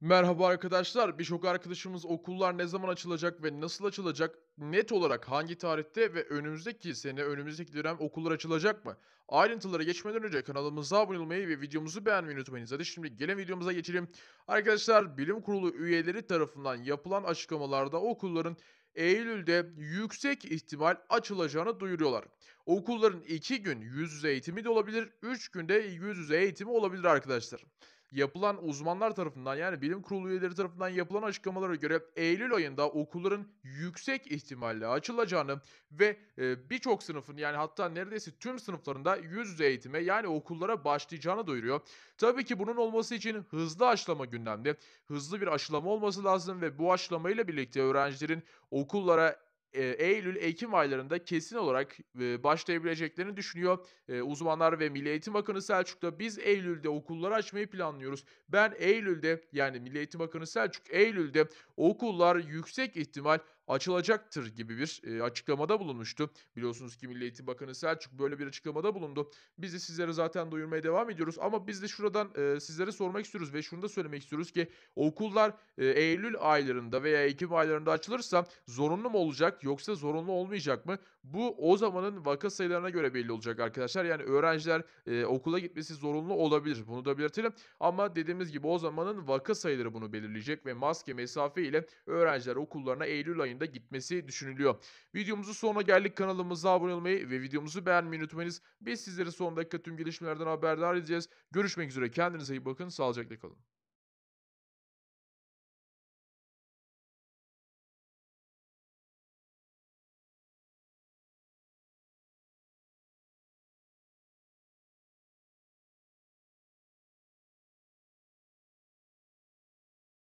Merhaba arkadaşlar, birçok arkadaşımız okullar ne zaman açılacak ve nasıl açılacak, net olarak hangi tarihte ve önümüzdeki sene, önümüzdeki dönem okullar açılacak mı? Ayrıntılara geçmeden önce kanalımıza abone olmayı ve videomuzu beğenmeyi unutmayınız. Hadi şimdi gelen videomuza geçelim. Arkadaşlar, bilim kurulu üyeleri tarafından yapılan açıklamalarda okulların Eylül'de yüksek ihtimal açılacağını duyuruyorlar. Okulların 2 gün yüz yüze eğitimi de olabilir, 3 günde yüz yüze eğitimi olabilir arkadaşlar yapılan uzmanlar tarafından yani bilim kurulu üyeleri tarafından yapılan açıklamalara göre Eylül ayında okulların yüksek ihtimalle açılacağını ve e, birçok sınıfın yani hatta neredeyse tüm sınıflarında yüz yüze eğitime yani okullara başlayacağını duyuruyor. Tabii ki bunun olması için hızlı aşılama gündemde. Hızlı bir aşılama olması lazım ve bu aşılamayla birlikte öğrencilerin okullara e, Eylül-Ekim aylarında kesin olarak e, başlayabileceklerini düşünüyor e, uzmanlar ve Milli Eğitim Bakanı Selçuk da biz Eylül'de okulları açmayı planlıyoruz. Ben Eylül'de yani Milli Eğitim Bakanı Selçuk Eylül'de okullar yüksek ihtimal açılacaktır gibi bir e, açıklamada bulunmuştu. Biliyorsunuz ki Milli Eğitim Bakanı Selçuk böyle bir açıklamada bulundu. Biz de sizlere zaten duyurmaya devam ediyoruz ama biz de şuradan e, sizlere sormak istiyoruz ve şunu da söylemek istiyoruz ki okullar e, Eylül aylarında veya Ekim aylarında açılırsa zorunlu mu olacak yoksa zorunlu olmayacak mı? Bu o zamanın vaka sayılarına göre belli olacak arkadaşlar. Yani öğrenciler e, okula gitmesi zorunlu olabilir. Bunu da belirtelim. Ama dediğimiz gibi o zamanın vaka sayıları bunu belirleyecek ve maske mesafe ile öğrenciler okullarına Eylül ayında ayında gitmesi düşünülüyor. Videomuzun sonuna geldik. Kanalımıza abone olmayı ve videomuzu beğenmeyi unutmayınız. Biz sizleri son dakika tüm gelişmelerden haberdar edeceğiz. Görüşmek üzere. Kendinize iyi bakın. Sağlıcakla kalın.